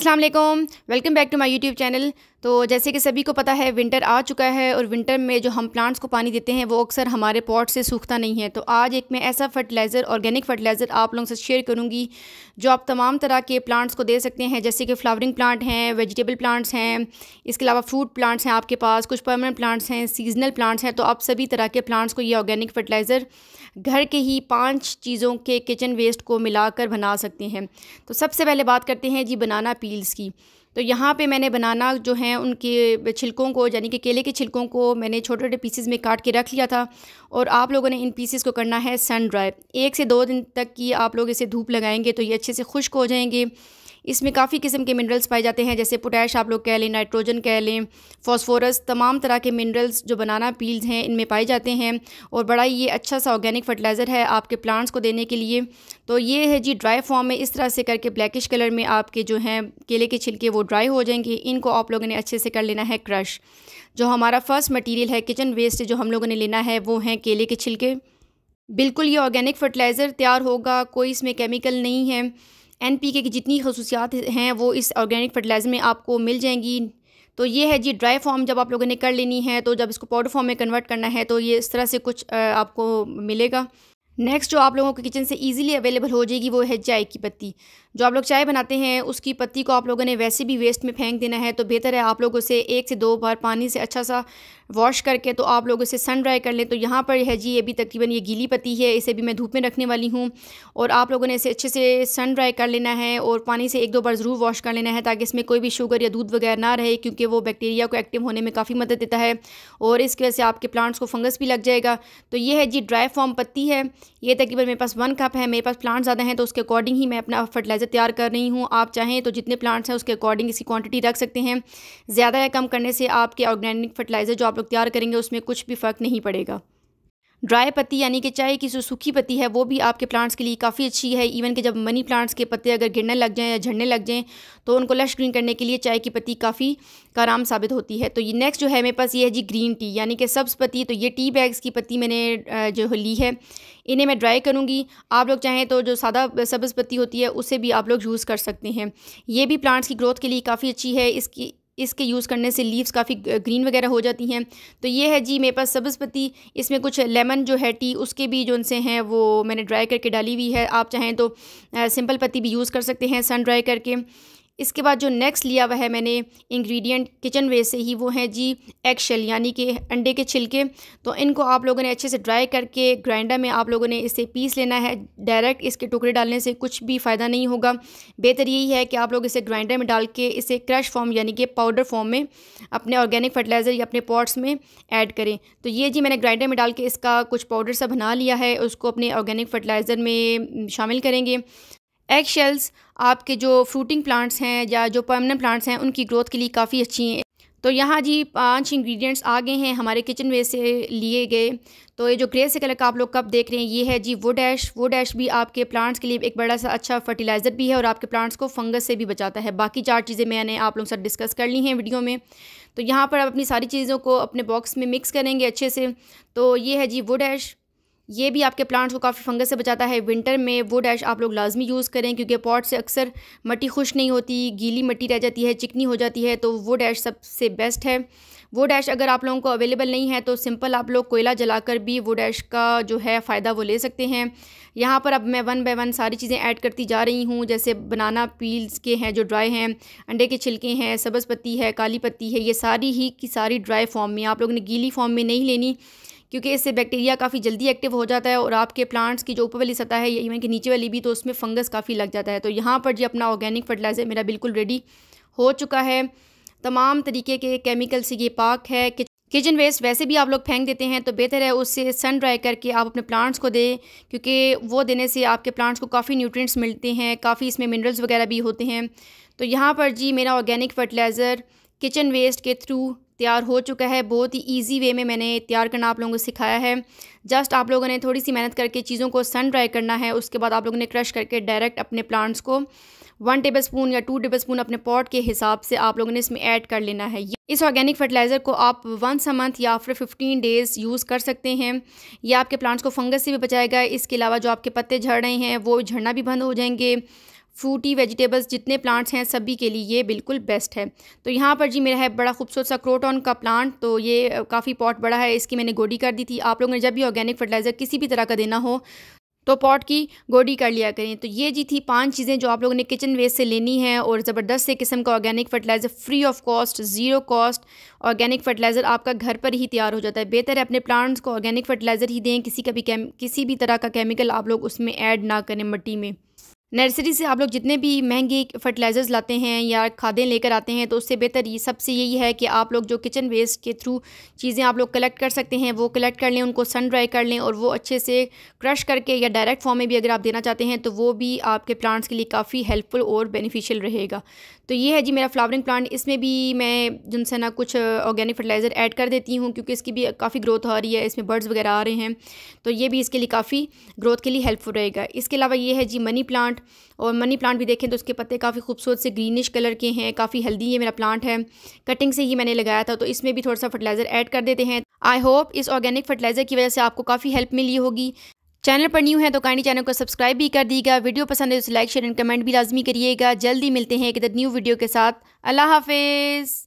Aslam welcome back to my YouTube channel तो जैसे कि सभी को पता है विंटर आ चुका है और विंटर में जो हम प्लांट्स को पानी देते हैं वो अक्सर हमारे पॉट से सूखता नहीं है तो आज एक मैं ऐसा फर्टिलाइज़र ऑर्गेनिक फर्टिलाइज़र आप लोगों से शेयर करूँगी जो आप तमाम तरह के प्लांट्स को दे सकते हैं जैसे कि फ्लावरिंग प्लांट हैं वेजिटेबल प्लांट्स हैं इसके अलावा फ्रूट प्लांट्स हैं आपके पास कुछ परमानेंट प्लांट्स हैं सीजनल प्लांट्स हैं तो आप सभी तरह के प्लांट्स को ये ऑर्गेनिक फर्टिलाइज़र घर के ही पाँच चीज़ों के किचन वेस्ट को मिला बना सकते हैं तो सबसे पहले बात करते हैं जी बनाना पी रील्स की तो यहाँ पे मैंने बनाना जो है उनके छिलकों को यानी कि केले के छिलकों को मैंने छोटे छोटे पीसेस में काट के रख लिया था और आप लोगों ने इन पीसेस को करना है सन ड्राई एक से दो दिन तक की आप लोग इसे धूप लगाएंगे तो ये अच्छे से खुश्क हो जाएंगे इसमें काफ़ी किस्म के मिनरल्स पाए जाते हैं जैसे पोटैश आप लोग कह लें नाइट्रोजन कह लें फॉस्फोरस तमाम तरह के मिनरल्स जो बनाना पील्स हैं इनमें पाए जाते हैं और बड़ा ही ये अच्छा सा ऑर्गेनिक फर्टिलाइज़र है आपके प्लांट्स को देने के लिए तो ये है जी ड्राई फॉर्म में इस तरह से करके ब्लैकिश कलर में आपके जो हैं केले के छिलके वो ड्राई हो जाएंगे इनको आप लोगों ने अच्छे से कर लेना है क्रश जो हमारा फ़र्स्ट मटेरियल है किचन वेस्ट जो हम लोगों ने लेना है वो हैं केले के छिलके बिल्कुल ये ऑर्गेनिक फर्टिलाइज़र तैयार होगा कोई इसमें केमिकल नहीं है एन पी के की जितनी खसूसियात हैं वो इस ऑर्गेनिक फर्टिलाइज़र में आपको मिल जाएंगी तो ये है जी ड्राई फॉर्म जब आप लोगों ने कर लेनी है तो जब इसको पाउडर फॉर्म में कन्वर्ट करना है तो ये इस तरह से कुछ आपको मिलेगा नेक्स्ट जो आप लोगों के किचन से इजीली अवेलेबल हो जाएगी वो है चाय की पत्ती जो आप लोग चाय बनाते हैं उसकी पत्ती को आप लोगों ने वैसे भी वेस्ट में फेंक देना है तो बेहतर है आप लोग उसे एक से दो बार पानी से अच्छा सा वॉश करके तो आप लोग इसे सन ड्राई कर लें तो यहाँ पर है जी ये तकरीबन ये गीली पत्ती है इसे भी मैं धूप में रखने वाली हूँ और आप लोगों ने इसे अच्छे से सन ड्राई कर लेना है और पानी से एक दो बार ज़रूर वॉश कर लेना है ताकि इसमें कोई भी शुगर या दूध वगैरह ना रहे क्योंकि वो बैक्टीरिया को एक्टिव होने में काफ़ी मदद देता है और इसकी वजह से आपके प्लांट्स को फंगस भी लग जाएगा तो ये है जी ड्राई फॉर्म पत्ती है ये तकरीबन मेरे पास वन कप है मेरे पास प्लांट ज़्यादा हैं तो उसके अकॉर्डिंग ही मैं अपना फर्टिलाइजर फ़ाइज़त तैयार कर रही हूँ आप चाहें तो जितने प्लांट्स हैं उसके अकॉर्डिंग इसकी क्वांटिटी रख सकते हैं ज़्यादा या कम करने से आपके ऑर्गेनिक फर्टिलाइज़र जो आप लोग तैयार करेंगे उसमें कुछ भी फ़र्क नहीं पड़ेगा ड्राई पत्ती यानी कि चाय की जो सूखी पत्ती है वो भी आपके प्लांट्स के लिए काफ़ी अच्छी है इवन कि जब मनी प्लांट्स के पत्ते अगर गिरने लग जाएँ या झड़ने लग जाएँ तो उनको लश ग्रीन करने के लिए चाय की पत्ती काफ़ी आराम साबित होती है तो ये नेक्स्ट जो है मेरे पास ये है जी ग्रीन टी यानी कि सब्स पत्ती तो ये टी बैग्स की पत्ती मैंने जो ली है इन्हें मैं ड्राई करूँगी आप लोग चाहें तो जो सादा सब्ज़ पत्ती होती है उसे भी आप लोग यूज़ कर सकते हैं ये भी प्लांट्स की ग्रोथ के लिए काफ़ी अच्छी है इसकी इसके यूज़ करने से लीव्स काफ़ी ग्रीन वगैरह हो जाती हैं तो ये है जी मेरे पास सब्ज़ पत्ती इसमें कुछ लेमन जो है टी उसके भी जो उनसे हैं वो मैंने ड्राई करके डाली हुई है आप चाहें तो सिंपल पत्ती भी यूज़ कर सकते हैं सन ड्राई करके इसके बाद जो नेक्स्ट लिया हुआ है मैंने इंग्रेडिएंट किचन वे से ही वो हैं जी एग शेल यानी कि अंडे के छिलके तो इनको आप लोगों ने अच्छे से ड्राई करके ग्राइंडर में आप लोगों ने इसे पीस लेना है डायरेक्ट इसके टुकड़े डालने से कुछ भी फ़ायदा नहीं होगा बेहतर यही है कि आप लोग इसे ग्राइंडर में डाल के इसे क्रश फॉर्म यानी कि पाउडर फॉर्म में अपने ऑर्गेनिक फर्टिलाइज़र या अपने पॉट्स में ऐड करें तो ये जी मैंने ग्राइंडर में डाल के इसका कुछ पाउडर सा बना लिया है उसको अपने ऑर्गेनिक फर्टिलाइज़र में शामिल करेंगे एग शेल्स आपके जो फ्रूटिंग प्लांट्स हैं या जो परमानेंट प्लांट्स हैं उनकी ग्रोथ के लिए काफ़ी अच्छी हैं तो यहाँ जी पांच इंग्रेडिएंट्स आ गए हैं हमारे किचन में से लिए गए तो ये जो ग्रे से कलर का आप लोग कब देख रहे हैं ये है जी वुड ऐश वुड ऐश भी आपके प्लांट्स के लिए एक बड़ा सा अच्छा फर्टिलाइज़र भी है और आपके प्लांट्स को फंगस से भी बचाता है बाकी चार चीज़ें मैंने आप लोगों के साथ डिस्कस कर ली हैं वीडियो में तो यहाँ पर आप अपनी सारी चीज़ों को अपने बॉक्स में मिक्स करेंगे अच्छे से तो ये है जी वुड ऐश ये भी आपके प्लांट्स को काफ़ी फंगस से बचाता है विंटर में वो डैश आप लोग लाजमी यूज़ करें क्योंकि पॉट से अक्सर मट्टी खुश नहीं होती गीली मट्टी रह जाती है चिकनी हो जाती है तो वो डैश सबसे बेस्ट है वो डैश अगर आप लोगों को अवेलेबल नहीं है तो सिंपल आप लोग कोयला जलाकर भी वो डैश का जो है फ़ायदा वो ले सकते हैं यहाँ पर अब मैं वन बाय वन सारी चीज़ें ऐड करती जा रही हूँ जैसे बनाना पील्स के हैं जो ड्राई हैं अंडे के छिलके हैं सब्ज़ पत्ती है काली पत्ती है ये सारी ही की सारी ड्राई फॉर्म में आप लोगों ने गीली फॉर्म में नहीं लेनी क्योंकि इससे बैक्टीरिया काफ़ी जल्दी एक्टिव हो जाता है और आपके प्लांट्स की जो ऊपर वाली सतह है इवन की नीचे वाली भी तो उसमें फंगस काफ़ी लग जाता है तो यहाँ पर जी अपना ऑर्गेनिक फर्टिलाइज़र मेरा बिल्कुल रेडी हो चुका है तमाम तरीके के केमिकल से ये पाक है किचन वेस्ट वैसे भी आप लोग फेंक देते हैं तो बेहतर है उससे सन ड्राई करके आप अपने प्लांट्स को दें क्योंकि वो देने से आपके प्लांट्स को काफ़ी न्यूट्रिएंट्स मिलते हैं काफ़ी इसमें मिनरल्स वगैरह भी होते हैं तो यहाँ पर जी मेरा ऑर्गेनिक फर्टिलाइज़र किचन वेस्ट के थ्रू तैयार हो चुका है बहुत ही ईजी वे में मैंने तैयार करना आप लोगों को सिखाया है जस्ट आप लोगों ने थोड़ी सी मेहनत करके चीज़ों को सन ड्राई करना है उसके बाद आप लोगों ने क्रश करके डायरेक्ट अपने प्लांट्स को one tablespoon or two tablespoon अपने पॉट के हिसाब से आप लोगों ने इसमें ऐड कर लेना है इस ऑर्गेनिक फर्टिलाइज़र को आप once a month or after 15 days use कर सकते हैं यह आपके प्लांट्स को फंगस से भी बचाएगा इसके अलावा जो आपके पत्ते झड़ रहे हैं वो झड़ना भी बंद हो जाएंगे फ्रूटी वेजिटेबल्स जितने प्लांट्स हैं सभी के लिए ये बिल्कुल बेस्ट है तो यहाँ पर जी मेरा है बड़ा खूबसूरत सा क्रोटॉन का प्लांट तो ये काफ़ी पॉट बड़ा है इसकी मैंने गोडी कर दी थी आप लोगों ने जब भी ऑर्गेनिक फर्टिलाइज़र किसी भी तरह का देना हो तो पॉट की गोडी कर लिया करें तो ये जी थी पांच चीज़ें जो आप लोगों ने किचन वेस्ट से लेनी है और ज़बरदस्त से किस्म का organic fertiliser free of cost zero cost organic fertiliser आपका घर पर ही तैयार हो जाता है बेहतर है अपने प्लांट्स को ऑर्गेनिक फर्टिलाइज़र ही दें किसी का भी किसी भी तरह का केमिकल आप लोग उसमें ऐड ना करें मट्टी में नर्सरी से आप लोग जितने भी महंगे फर्टिलाइज़र्स लाते हैं या खादें लेकर आते हैं तो उससे बेहतर ये सबसे यही है कि आप लोग जो किचन वेस्ट के थ्रू चीज़ें आप लोग कलेक्ट कर सकते हैं वो कलेक्ट कर लें उनको सन ड्राई कर लें और वो अच्छे से क्रश करके या डायरेक्ट फॉर्म में भी अगर आप देना चाहते हैं तो वो भी आपके प्लांट्स के लिए काफ़ी हेल्पफुल और बेनिफिशियल रहेगा तो ये है जी मेरा फ्लावरिंग प्लांट इसमें भी मैं जिनसे ना कुछ ऑर्गेनिक फर्टिलाइज़र ऐड कर देती हूँ क्योंकि इसकी भी काफ़ी ग्रोथ हो रही है इसमें बर्ड्स वगैरह आ रहे हैं तो ये भी इसके लिए काफ़ी ग्रोथ के लिए हेल्पफुल रहेगा इसके अलावा ये है जी मनी प्लांट प्लांट और मनी प्लांट भी देखें तो उसके पत्ते काफ़ी खूबसूरत से ग्रीनिश कलर के हैं काफ़ी हेल्दी ये मेरा प्लांट है कटिंग से ही मैंने लगाया था तो इसमें भी थोड़ा सा फर्टिलाइज़र ऐड कर देते हैं आई होप इस ऑर्गेनिक फर्टिलाइज़र की वजह से आपको काफ़ी हेल्प मिली होगी चैनल पर न्यू है तो काइंडली चैनल को सब्सक्राइब भी कर दीजिएगा वीडियो पसंद है तो लाइक शेयर एंड कमेंट भी लाजमी करिएगा जल्दी मिलते हैं एक न्यू वीडियो के साथ अल्लाह हाफिज़